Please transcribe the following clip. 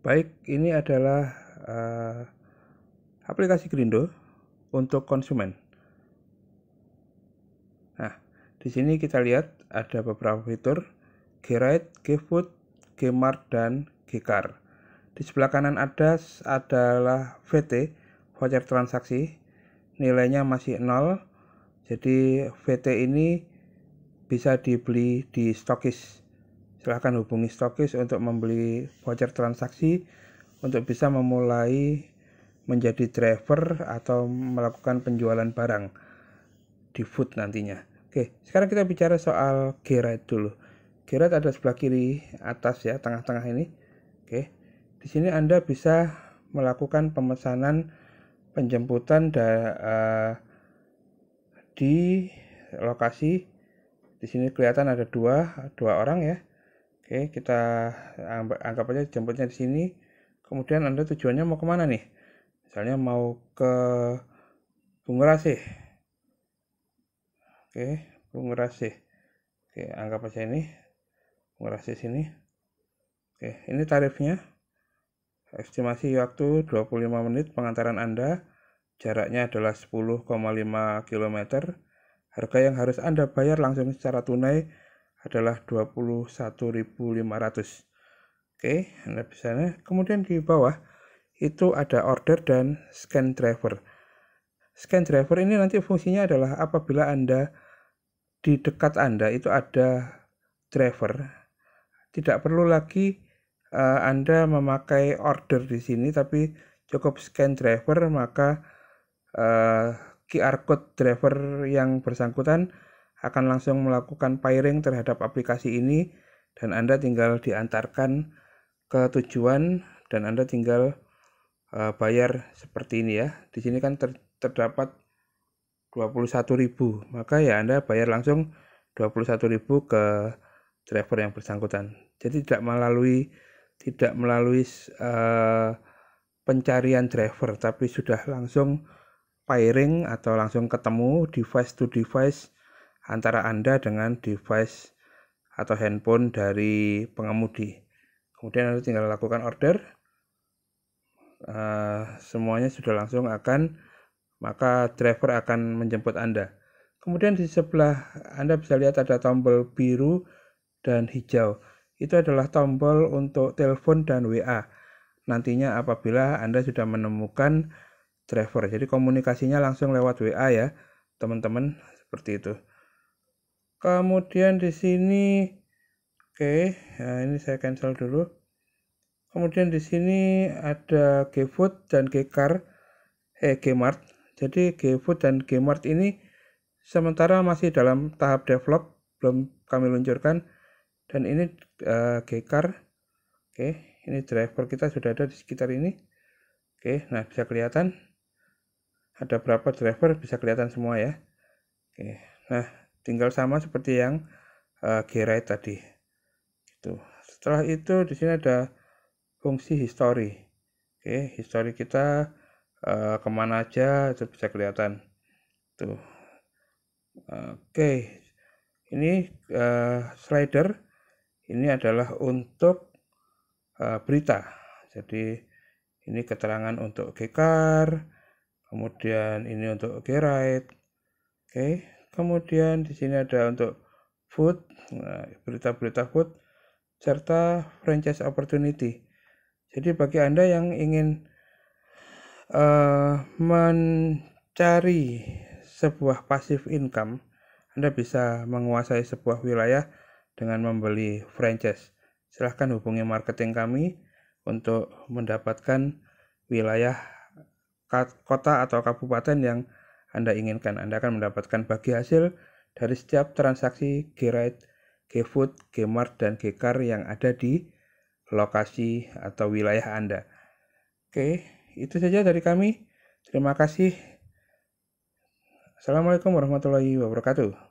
Baik, ini adalah uh, aplikasi Grindo untuk konsumen. Nah, di sini kita lihat ada beberapa fitur Geride, GFood, Gmart, dan Gcar. Di sebelah kanan ada adalah VT, voucher transaksi. Nilainya masih 0. Jadi VT ini bisa dibeli di stokis silahkan hubungi stokis untuk membeli voucher transaksi untuk bisa memulai menjadi driver atau melakukan penjualan barang di food nantinya. Oke, sekarang kita bicara soal Gerard dulu. Gerard ada sebelah kiri atas ya, tengah-tengah ini. Oke, di sini Anda bisa melakukan pemesanan penjemputan da, uh, di lokasi. Di sini kelihatan ada dua, dua orang ya. Oke, kita anggap aja jemputnya di sini. Kemudian Anda tujuannya mau kemana nih? Misalnya mau ke Bungurasi. Oke, Bungurasi. Oke, anggap aja ini. Bungurasi sini. Oke, ini tarifnya. Estimasi waktu 25 menit pengantaran Anda. Jaraknya adalah 10,5 km. Harga yang harus Anda bayar langsung secara tunai adalah 21.500 oke Anda bisa kemudian di bawah itu ada order dan scan driver scan driver ini nanti fungsinya adalah apabila Anda di dekat Anda itu ada driver tidak perlu lagi uh, Anda memakai order di sini tapi cukup scan driver maka uh, eh, QR code driver yang bersangkutan akan langsung melakukan pairing terhadap aplikasi ini dan Anda tinggal diantarkan ke tujuan dan Anda tinggal uh, bayar seperti ini ya. Di sini kan ter terdapat 21.000, maka ya Anda bayar langsung 21.000 ke driver yang bersangkutan. Jadi tidak melalui tidak melalui uh, pencarian driver tapi sudah langsung pairing atau langsung ketemu device to device antara Anda dengan device atau handphone dari pengemudi. Kemudian Anda tinggal lakukan order. Uh, semuanya sudah langsung akan maka driver akan menjemput Anda. Kemudian di sebelah Anda bisa lihat ada tombol biru dan hijau. Itu adalah tombol untuk telepon dan WA. Nantinya apabila Anda sudah menemukan driver. Jadi komunikasinya langsung lewat WA ya, teman-teman, seperti itu kemudian di sini oke okay, ya, nah ini saya cancel dulu kemudian di sini ada GFood dan GCar eh Gmart jadi GFood dan Gmart ini sementara masih dalam tahap develop belum kami luncurkan dan ini uh, eh, Gcar oke okay, ini driver kita sudah ada di sekitar ini oke okay, nah bisa kelihatan ada berapa driver bisa kelihatan semua ya oke okay, nah tinggal sama seperti yang uh, gerai tadi itu setelah itu di sini ada fungsi history oke okay, history kita uh, kemana aja itu bisa kelihatan tuh gitu. oke okay. ini uh, slider ini adalah untuk uh, berita jadi ini keterangan untuk Gekar kemudian ini untuk gerai oke okay kemudian di sini ada untuk food nah, berita-berita food serta franchise opportunity jadi bagi anda yang ingin uh, mencari sebuah passive income anda bisa menguasai sebuah wilayah dengan membeli franchise silahkan hubungi marketing kami untuk mendapatkan wilayah kota atau kabupaten yang anda inginkan. Anda akan mendapatkan bagi hasil dari setiap transaksi G-Ride, GFood, Gmart, dan Gcar yang ada di lokasi atau wilayah Anda. Oke, itu saja dari kami. Terima kasih. Assalamualaikum warahmatullahi wabarakatuh.